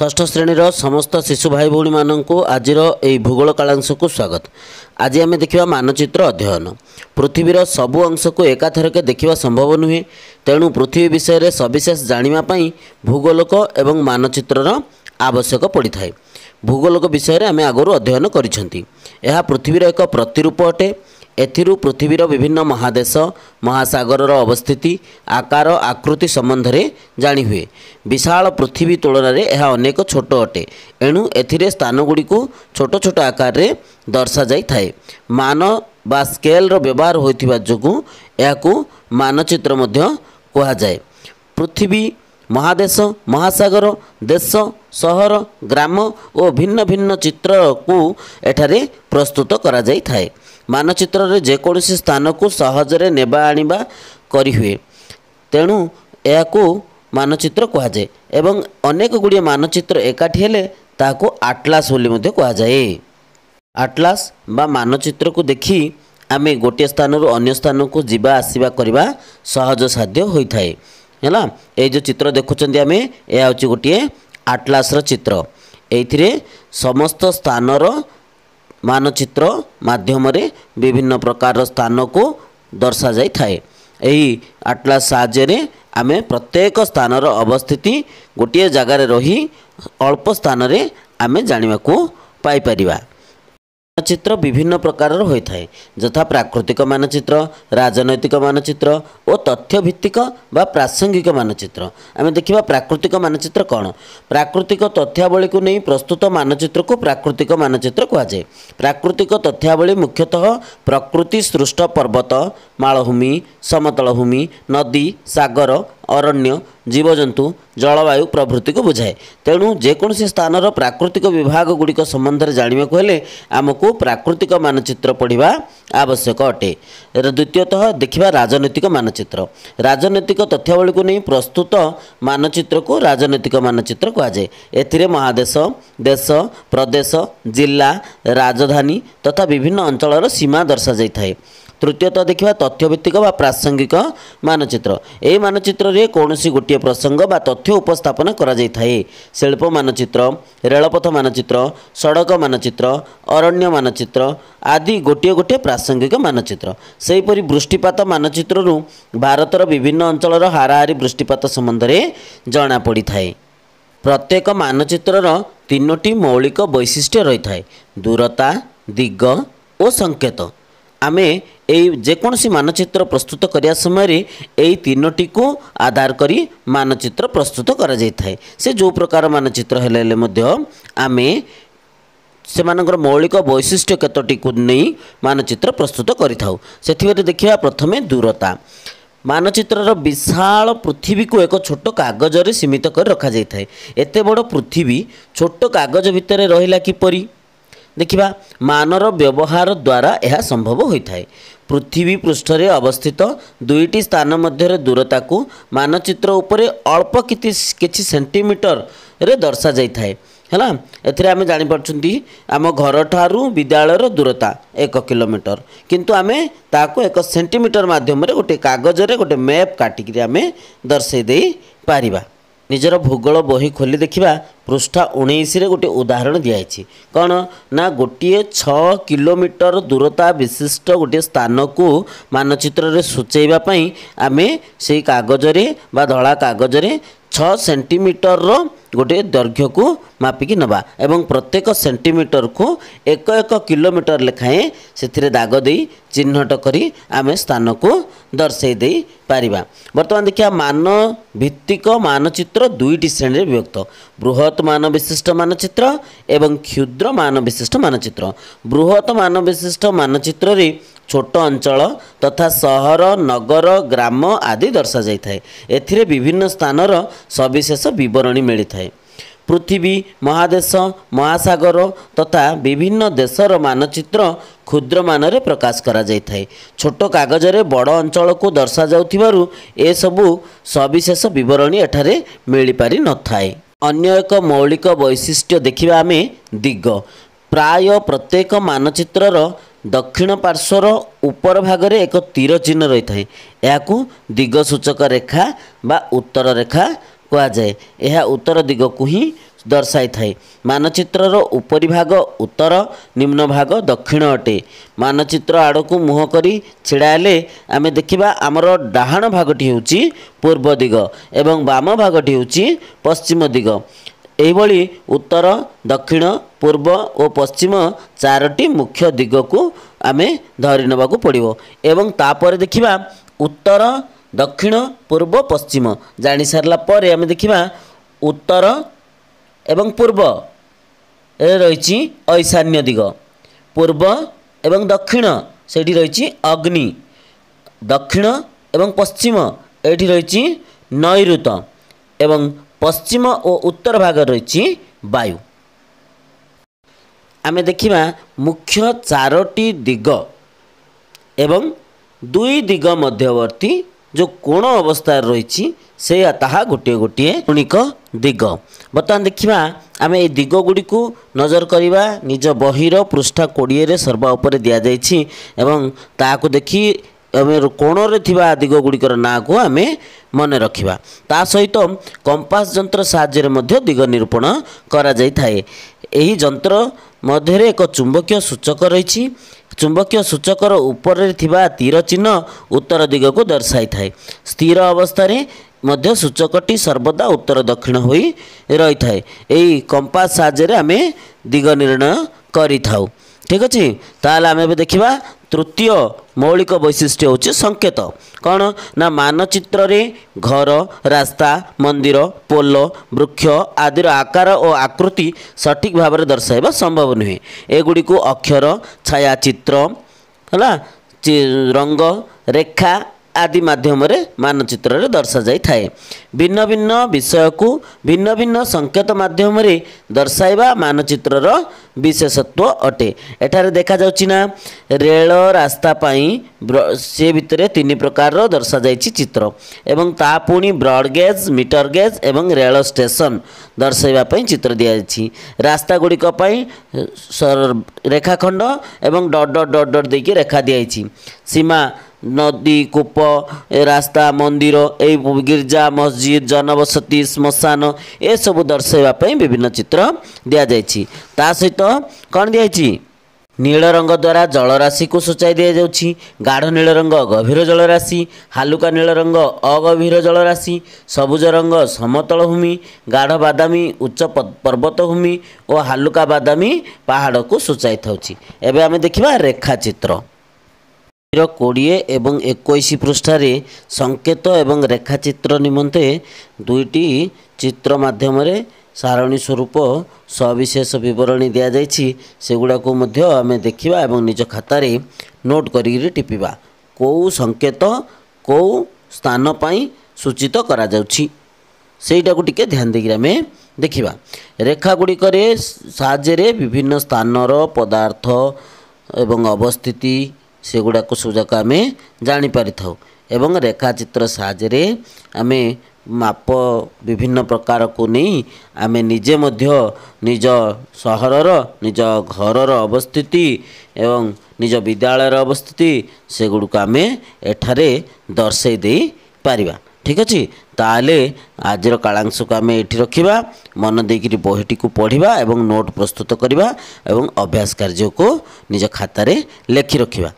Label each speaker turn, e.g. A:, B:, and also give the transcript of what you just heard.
A: ଷଷ୍ଠ ଶ୍ରେଣୀର ସମସ୍ତ ଶିଶୁ ଭାଇ ଭଉଣୀମାନଙ୍କୁ ଆଜିର ଏହି ଭୂଗୋଳ କାଳାଂଶକୁ ସ୍ୱାଗତ ଆଜି ଆମେ ଦେଖିବା ମାନଚିତ୍ର ଅଧ୍ୟୟନ ପୃଥିବୀର ସବୁ ଅଂଶକୁ ଏକାଥରକେ ଦେଖିବା ସମ୍ଭବ ନୁହେଁ ତେଣୁ ପୃଥିବୀ ବିଷୟରେ ସବିଶେଷ ଜାଣିବା ପାଇଁ ଭୂଗୋଳକ ଏବଂ ମାନଚିତ୍ରର ଆବଶ୍ୟକ ପଡ଼ିଥାଏ ଭୂଗୋଳକ ବିଷୟରେ ଆମେ ଆଗରୁ ଅଧ୍ୟୟନ କରିଛନ୍ତି ଏହା ପୃଥିବୀର ଏକ ପ୍ରତିରୂପ ଅଟେ ଏଥିରୁ ପୃଥିବୀର ବିଭିନ୍ନ ମହାଦେଶ ମହାସାଗରର ଅବସ୍ଥିତି ଆକାର ଆକୃତି ସମ୍ବନ୍ଧରେ ଜାଣିହୁଏ ବିଶାଳ ପୃଥିବୀ ତୁଳନାରେ ଏହା ଅନେକ ଛୋଟ ଅଟେ ଏଣୁ ଏଥିରେ ସ୍ଥାନଗୁଡ଼ିକୁ ଛୋଟ ଛୋଟ ଆକାରରେ ଦର୍ଶାଯାଇଥାଏ ମାନ ବା ସ୍କେଲର ବ୍ୟବହାର ହୋଇଥିବା ଯୋଗୁଁ ଏହାକୁ ମାନଚିତ୍ର ମଧ୍ୟ କୁହାଯାଏ ପୃଥିବୀ ମହାଦେଶ ମହାସାଗର ଦେଶ ସହର ଗ୍ରାମ ଓ ଭିନ୍ନ ଭିନ୍ନ ଚିତ୍ରକୁ ଏଠାରେ ପ୍ରସ୍ତୁତ କରାଯାଇଥାଏ ମାନଚିତ୍ରରେ ଯେକୌଣସି ସ୍ଥାନକୁ ସହଜରେ ନେବା ଆଣିବା କରିହୁଏ ତେଣୁ ଏହାକୁ ମାନଚିତ୍ର କୁହାଯାଏ ଏବଂ ଅନେକ ଗୁଡ଼ିଏ ମାନଚିତ୍ର ଏକାଠି ହେଲେ ତାହାକୁ ଆଟଲାସ୍ ବୋଲି ମଧ୍ୟ କୁହାଯାଏ ଆଟଲାସ୍ ବା ମାନଚିତ୍ରକୁ ଦେଖି ଆମେ ଗୋଟିଏ ସ୍ଥାନରୁ ଅନ୍ୟ ସ୍ଥାନକୁ ଯିବା ଆସିବା କରିବା ସହଜ ସାଧ୍ୟ ହୋଇଥାଏ ହେଲା ଏଇ ଯେଉଁ ଚିତ୍ର ଦେଖୁଛନ୍ତି ଆମେ ଏହା ହେଉଛି ଗୋଟିଏ ଆଟଲାସ୍ର ଚିତ୍ର ଏଇଥିରେ ସମସ୍ତ ସ୍ଥାନର ମାନଚିତ୍ର ମାଧ୍ୟମରେ ବିଭିନ୍ନ ପ୍ରକାରର ସ୍ଥାନକୁ ଦର୍ଶାଯାଇଥାଏ ଏହି ଆଟଲାସ୍ ସାହାଯ୍ୟରେ ଆମେ ପ୍ରତ୍ୟେକ ସ୍ଥାନର ଅବସ୍ଥିତି ଗୋଟିଏ ଜାଗାରେ ରହି ଅଳ୍ପ ସ୍ଥାନରେ ଆମେ ଜାଣିବାକୁ ପାଇପାରିବା ମାନଚିତ୍ର ବିଭିନ୍ନ ପ୍ରକାରର ହୋଇଥାଏ ଯଥା ପ୍ରାକୃତିକ ମାନଚିତ୍ର ରାଜନୈତିକ ମାନଚିତ୍ର ଓ ତଥ୍ୟଭିତ୍ତିକ ବା ପ୍ରାସଙ୍ଗିକ ମାନଚିତ୍ର ଆମେ ଦେଖିବା ପ୍ରାକୃତିକ ମାନଚିତ୍ର କ'ଣ ପ୍ରାକୃତିକ ତଥ୍ୟାବଳୀକୁ ନେଇ ପ୍ରସ୍ତୁତ ମାନଚିତ୍ରକୁ ପ୍ରାକୃତିକ ମାନଚିତ୍ର କୁହାଯାଏ ପ୍ରାକୃତିକ ତଥ୍ୟାବଳୀ ମୁଖ୍ୟତଃ ପ୍ରକୃତି ସୃଷ୍ଟ ପର୍ବତ ମାଳଭୂମି ସମତଳ ଭୂମି ନଦୀ ସାଗର ଅରଣ୍ୟ ଜୀବଜନ୍ତୁ ଜଳବାୟୁ ପ୍ରଭୃତିକୁ ବୁଝାଏ ତେଣୁ ଯେକୌଣସି ସ୍ଥାନର ପ୍ରାକୃତିକ ବିଭାଗ ଗୁଡ଼ିକ ସମ୍ବନ୍ଧରେ ଜାଣିବାକୁ ହେଲେ ଆମକୁ ପ୍ରାକୃତିକ ମାନଚିତ୍ର ପଢ଼ିବା ଆବଶ୍ୟକ ଅଟେ ଦ୍ୱିତୀୟତଃ ଦେଖିବା ରାଜନୈତିକ ମାନଚିତ୍ର ରାଜନୈତିକ ତଥ୍ୟବଳୀକୁ ନେଇ ପ୍ରସ୍ତୁତ ମାନଚିତ୍ରକୁ ରାଜନୈତିକ ମାନଚିତ୍ର କୁହାଯାଏ ଏଥିରେ ମହାଦେଶ ଦେଶ ପ୍ରଦେଶ ଜିଲ୍ଲା ରାଜଧାନୀ ତଥା ବିଭିନ୍ନ ଅଞ୍ଚଳର ସୀମା ଦର୍ଶାଯାଇଥାଏ ତୃତୀୟତଃ ଦେଖିବା ତଥ୍ୟଭିତ୍ତିକ ବା ପ୍ରାସଙ୍ଗିକ ମାନଚିତ୍ର ଏହି ମାନଚିତ୍ରରେ କୌଣସି ଗୋଟିଏ ପ୍ରସଙ୍ଗ ବା ତଥ୍ୟ ଉପସ୍ଥାପନ କରାଯାଇଥାଏ ଶିଳ୍ପ ମାନଚିତ୍ର ରେଳପଥ ମାନଚିତ୍ର ସଡ଼କ ମାନଚିତ୍ର ଅରଣ୍ୟ ମାନଚିତ୍ର ଆଦି ଗୋଟିଏ ଗୋଟିଏ ପ୍ରାସଙ୍ଗିକ ମାନଚିତ୍ର ସେହିପରି ବୃଷ୍ଟିପାତ ମାନଚିତ୍ରରୁ ଭାରତର ବିଭିନ୍ନ ଅଞ୍ଚଳର ହାରାହାରି ବୃଷ୍ଟିପାତ ସମ୍ବନ୍ଧରେ ଜଣାପଡ଼ିଥାଏ ପ୍ରତ୍ୟେକ ମାନଚିତ୍ରର ତିନୋଟି ମୌଳିକ ବୈଶିଷ୍ଟ୍ୟ ରହିଥାଏ ଦୂରତା ଦିଗ ଓ ସଙ୍କେତ ଆମେ ଏଇ ଯେକୌଣସି ମାନଚିତ୍ର ପ୍ରସ୍ତୁତ କରିବା ସମୟରେ ଏଇ ତିନୋଟିକୁ ଆଧାର କରି ମାନଚିତ୍ର ପ୍ରସ୍ତୁତ କରାଯାଇଥାଏ ସେ ଯେଉଁ ପ୍ରକାର ମାନଚିତ୍ର ହେଲେ ହେଲେ ମଧ୍ୟ ଆମେ ସେମାନଙ୍କର ମୌଳିକ ବୈଶିଷ୍ଟ୍ୟ କେତୋଟିକୁ ନେଇ ମାନଚିତ୍ର ପ୍ରସ୍ତୁତ କରିଥାଉ ସେଥିମଧ୍ୟରେ ଦେଖିବା ପ୍ରଥମେ ଦୂରତା ମାନଚିତ୍ରର ବିଶାଳ ପୃଥିବୀକୁ ଏକ ଛୋଟ କାଗଜରେ ସୀମିତ କରି ରଖାଯାଇଥାଏ ଏତେ ବଡ଼ ପୃଥିବୀ ଛୋଟ କାଗଜ ଭିତରେ ରହିଲା କିପରି ଦେଖିବା ମାନର ବ୍ୟବହାର ଦ୍ୱାରା ଏହା ସମ୍ଭବ ହୋଇଥାଏ ପୃଥିବୀ ପୃଷ୍ଠରେ ଅବସ୍ଥିତ ଦୁଇଟି ସ୍ଥାନ ମଧ୍ୟରେ ଦୂରତାକୁ ମାନଚିତ୍ର ଉପରେ ଅଳ୍ପ କିଛି କିଛି ସେଣ୍ଟିମିଟରରେ ଦର୍ଶାଯାଇଥାଏ ହେଲା ଏଥିରେ ଆମେ ଜାଣିପାରୁଛନ୍ତି ଆମ ଘରଠାରୁ ବିଦ୍ୟାଳୟର ଦୂରତା ଏକ କିଲୋମିଟର କିନ୍ତୁ ଆମେ ତାକୁ ଏକ ସେଣ୍ଟିମିଟର ମାଧ୍ୟମରେ ଗୋଟିଏ କାଗଜରେ ଗୋଟିଏ ମ୍ୟାପ୍ କାଟିକିରି ଆମେ ଦର୍ଶାଇ ଦେଇପାରିବା ନିଜର ଭୂଗୋଳ ବହି ଖୋଲି ଦେଖିବା ପୃଷ୍ଠା ଉଣେଇଶରେ ଗୋଟିଏ ଉଦାହରଣ ଦିଆହେଇଛି କ'ଣ ନା ଗୋଟିଏ ଛଅ କିଲୋମିଟର ଦୂରତା ବିଶିଷ୍ଟ ଗୋଟିଏ ସ୍ଥାନକୁ ମାନଚିତ୍ରରେ ସୂଚାଇବା ପାଇଁ ଆମେ ସେଇ କାଗଜରେ ବା ଧଳା କାଗଜରେ ଛଅ ସେଣ୍ଟିମିଟରର ଗୋଟିଏ ଦୈର୍ଘ୍ୟକୁ ମାପିକି ନେବା ଏବଂ ପ୍ରତ୍ୟେକ ସେଣ୍ଟିମିଟରକୁ ଏକ ଏକ କିଲୋମିଟର ଲେଖାଏଁ ସେଥିରେ ଦାଗ ଦେଇ ଚିହ୍ନଟ କରି ଆମେ ସ୍ଥାନକୁ ଦର୍ଶାଇ ଦେଇପାରିବା ବର୍ତ୍ତମାନ ଦେଖିବା ମାନ ଭିତ୍ତିକ ମାନଚିତ୍ର ଦୁଇଟି ଶ୍ରେଣୀରେ ବିଭକ୍ତ ବୃହତ ମାନ ବିଶିଷ୍ଟ ମାନଚିତ୍ର ଏବଂ କ୍ଷୁଦ୍ର ମାନ ବିଶିଷ୍ଟ ମାନଚିତ୍ର ବୃହତ ମାନ ବିଶିଷ୍ଟ ମାନଚିତ୍ରରେ ଛୋଟ ଅଞ୍ଚଳ ତଥା ସହର ନଗର ଗ୍ରାମ ଆଦି ଦର୍ଶାଯାଇଥାଏ ଏଥିରେ ବିଭିନ୍ନ ସ୍ଥାନର ସବିଶେଷ ବିବରଣୀ ମିଳିଥାଏ ପୃଥିବୀ ମହାଦେଶ ମହାସାଗର ତଥା ବିଭିନ୍ନ ଦେଶର ମାନଚିତ୍ର କ୍ଷୁଦ୍ର ମାନରେ ପ୍ରକାଶ କରାଯାଇଥାଏ ଛୋଟ କାଗଜରେ ବଡ଼ ଅଞ୍ଚଳକୁ ଦର୍ଶାଯାଉଥିବାରୁ ଏସବୁ ସବିଶେଷ ବିବରଣୀ ଏଠାରେ ମିଳିପାରିନଥାଏ ଅନ୍ୟ ଏକ ମୌଳିକ ବୈଶିଷ୍ଟ୍ୟ ଦେଖିବା ଆମେ ଦିଗ ପ୍ରାୟ ପ୍ରତ୍ୟେକ ମାନଚିତ୍ରର ଦକ୍ଷିଣ ପାର୍ଶ୍ୱର ଉପର ଭାଗରେ ଏକ ତୀର ଚିହ୍ନ ରହିଥାଏ ଏହାକୁ ଦିଗ ସୂଚକ ରେଖା ବା ଉତ୍ତର ରେଖା କୁହାଯାଏ ଏହା ଉତ୍ତର ଦିଗକୁ ହିଁ ଦର୍ଶାଇଥାଏ ମାନଚିତ୍ରର ଉପରି ଭାଗ ଉତ୍ତର ନିମ୍ନ ଭାଗ ଦକ୍ଷିଣ ଅଟେ ମାନଚିତ୍ର ଆଡ଼କୁ ମୁହଁ କରି ଛିଡ଼ା ହେଲେ ଆମେ ଦେଖିବା ଆମର ଡାହାଣ ଭାଗଟି ହେଉଛି ପୂର୍ବ ଦିଗ ଏବଂ ବାମ ଭାଗଟି ହେଉଛି ପଶ୍ଚିମ ଦିଗ ଏହିଭଳି ଉତ୍ତର ଦକ୍ଷିଣ ପୂର୍ବ ଓ ପଶ୍ଚିମ ଚାରୋଟି ମୁଖ୍ୟ ଦିଗକୁ ଆମେ ଧରି ନେବାକୁ ପଡ଼ିବ ଏବଂ ତାପରେ ଦେଖିବା ଉତ୍ତର ଦକ୍ଷିଣ ପୂର୍ବ ପଶ୍ଚିମ ଜାଣିସାରିଲା ପରେ ଆମେ ଦେଖିବା ଉତ୍ତର ଏବଂ ପୂର୍ବ ରହିଛି ଐଶାନ୍ୟ ଦିଗ ପୂର୍ବ ଏବଂ ଦକ୍ଷିଣ ସେଇଠି ରହିଛି ଅଗ୍ନି ଦକ୍ଷିଣ ଏବଂ ପଶ୍ଚିମ ଏଇଠି ରହିଛି ନୈଋତ ଏବଂ ପଶ୍ଚିମ ଓ ଉତ୍ତର ଭାଗରେ ରହିଛି ବାୟୁ ଆମେ ଦେଖିବା ମୁଖ୍ୟ ଚାରୋଟି ଦିଗ ଏବଂ ଦୁଇ ଦିଗ ମଧ୍ୟବର୍ତ୍ତୀ ଯେଉଁ କୋଣ ଅବସ୍ଥାରେ ରହିଛି ସେ ତାହା ଗୋଟିଏ ଗୋଟିଏ ଆଣିକ ଦିଗ ବର୍ତ୍ତମାନ ଦେଖିବା ଆମେ ଏ ଦିଗଗୁଡ଼ିକୁ ନଜର କରିବା ନିଜ ବହିର ପୃଷ୍ଠା କୋଡ଼ିଏରେ ସର୍ବା ଉପରେ ଦିଆଯାଇଛି ଏବଂ ତାହାକୁ ଦେଖି ଆମେ କୋଣରେ ଥିବା ଦିଗ ଗୁଡ଼ିକର ନାଁକୁ ଆମେ ମନେ ରଖିବା ତା ସହିତ କମ୍ପାସ ଯନ୍ତ୍ର ସାହାଯ୍ୟରେ ମଧ୍ୟ ଦିଗ ନିରୂପଣ କରାଯାଇଥାଏ ଏହି ଯନ୍ତ୍ର ମଧ୍ୟରେ ଏକ ଚୁମ୍ବକୀୟ ସୂଚକ ରହିଛି ଚୁମ୍ବକୀୟ ସୂଚକର ଉପରେ ଥିବା ତୀର ଚିହ୍ନ ଉତ୍ତର ଦିଗକୁ ଦର୍ଶାଇଥାଏ ସ୍ଥିର ଅବସ୍ଥାରେ ମଧ୍ୟ ସୂଚକଟି ସର୍ବଦା ଉତ୍ତର ଦକ୍ଷିଣ ହୋଇ ରହିଥାଏ ଏହି କମ୍ପାସ ସାହାଯ୍ୟରେ ଆମେ ଦିଗ ନିର୍ଣ୍ଣୟ କରିଥାଉ ଠିକ ଅଛି ତାହେଲେ ଆମେ ଏବେ ଦେଖିବା ତୃତୀୟ ମୌଳିକ ବୈଶିଷ୍ଟ୍ୟ ହେଉଛି ସଙ୍କେତ କ'ଣ ନା ମାନଚିତ୍ରରେ ଘର ରାସ୍ତା ମନ୍ଦିର ପୋଲ ବୃକ୍ଷ ଆଦିର ଆକାର ଓ ଆକୃତି ସଠିକ୍ ଭାବରେ ଦର୍ଶାଇବା ସମ୍ଭବ ନୁହେଁ ଏଗୁଡ଼ିକୁ ଅକ୍ଷର ଛାୟାଚିତ୍ର ହେଲା ରଙ୍ଗ ରେଖା ଆଦି ମାଧ୍ୟମରେ ମାନଚିତ୍ରରେ ଦର୍ଶାଯାଇଥାଏ ଭିନ୍ନ ଭିନ୍ନ ବିଷୟକୁ ଭିନ୍ନ ଭିନ୍ନ ସଙ୍କେତ ମାଧ୍ୟମରେ ଦର୍ଶାଇବା ମାନଚିତ୍ରର ବିଶେଷତ୍ଵ ଅଟେ ଏଠାରେ ଦେଖାଯାଉଛି ନା ରେଳ ରାସ୍ତା ପାଇଁ ସେ ଭିତରେ ତିନି ପ୍ରକାରର ଦର୍ଶାଯାଇଛି ଚିତ୍ର ଏବଂ ତା ପୁଣି ବ୍ରଡ଼ଗେଜ୍ ମିଟରଗେଜ୍ ଏବଂ ରେଳ ଷ୍ଟେସନ ଦର୍ଶାଇବା ପାଇଁ ଚିତ୍ର ଦିଆଯାଇଛି ରାସ୍ତାଗୁଡ଼ିକ ପାଇଁ ରେଖାଖଣ୍ଡ ଏବଂ ଡଟ ଡଟ ଡଟ ଡଟ ଦେଇକି ରେଖା ଦିଆଯାଇଛି ସୀମା ନଦୀ କୂପ ରାସ୍ତା ମନ୍ଦିର ଏଇ ଗୀର୍ଜା ମସଜିଦ ଜନବସତି ଶ୍ମଶାନ ଏସବୁ ଦର୍ଶାଇବା ପାଇଁ ବିଭିନ୍ନ ଚିତ୍ର ଦିଆଯାଇଛି ତା ସହିତ କ'ଣ ଦିଆଯାଇଛି ନୀଳ ରଙ୍ଗ ଦ୍ୱାରା ଜଳରାଶିକୁ ସୂଚାଇ ଦିଆଯାଉଛି ଗାଢ଼ ନୀଳ ରଙ୍ଗ ଗଭୀର ଜଳରାଶି ହାଲୁକା ନୀଳ ରଙ୍ଗ ଅଗଭୀର ଜଳରାଶି ସବୁଜ ରଙ୍ଗ ସମତଳ ଭୂମି ଗାଢ଼ ବାଦାମୀ ଉଚ୍ଚ ପର୍ବତ ଭୂମି ଓ ହାଲୁକା ବାଦାମୀ ପାହାଡ଼କୁ ସୂଚାଇ ଥାଉଛି ଏବେ ଆମେ ଦେଖିବା ରେଖାଚିତ୍ର কোড়িয়ে এবং একুশ পৃষ্ঠারে সংকেত এবং রেখাচিত্র নিমন্তে দুইটি চিত্র মাধ্যমে সারণী স্বরূপ সবিশেষ বিবরণী দিয়াযাইছি সেগুড়াকু মধ্য আমি দেখিবা এবং নিজ খাতারে নোট করিকি টিপিবা কেউ সংকেত কেউ স্থান পাই সূচিত করা যাচ্ছি সেইটাকু টিকে ধ্যান দিয়ে আমি দেখিবা রেখাগুড়িকরে সাহায্যে বিভিন্ন স্থানর পদার্থ এবং অবস্থিতি ସେଗୁଡ଼ାକ ସବୁଯାକ ଆମେ ଜାଣିପାରିଥାଉ ଏବଂ ରେଖାଚିତ୍ର ସାହାଯ୍ୟରେ ଆମେ ମାପ ବିଭିନ୍ନ ପ୍ରକାରକୁ ନେଇ ଆମେ ନିଜେ ମଧ୍ୟ ନିଜ ସହରର ନିଜ ଘରର ଅବସ୍ଥିତି ଏବଂ ନିଜ ବିଦ୍ୟାଳୟର ଅବସ୍ଥିତି ସେଗୁଡ଼ିକୁ ଆମେ ଏଠାରେ ଦର୍ଶାଇ ଦେଇପାରିବା ଠିକ୍ ଅଛି ତାହେଲେ ଆଜିର କାଳାଂଶକୁ ଆମେ ଏଠି ରଖିବା ମନ ଦେଇକରି ବହିଟିକୁ ପଢ଼ିବା ଏବଂ ନୋଟ୍ ପ୍ରସ୍ତୁତ କରିବା ଏବଂ ଅଭ୍ୟାସ କାର୍ଯ୍ୟକୁ ନିଜ ଖାତାରେ ଲେଖି ରଖିବା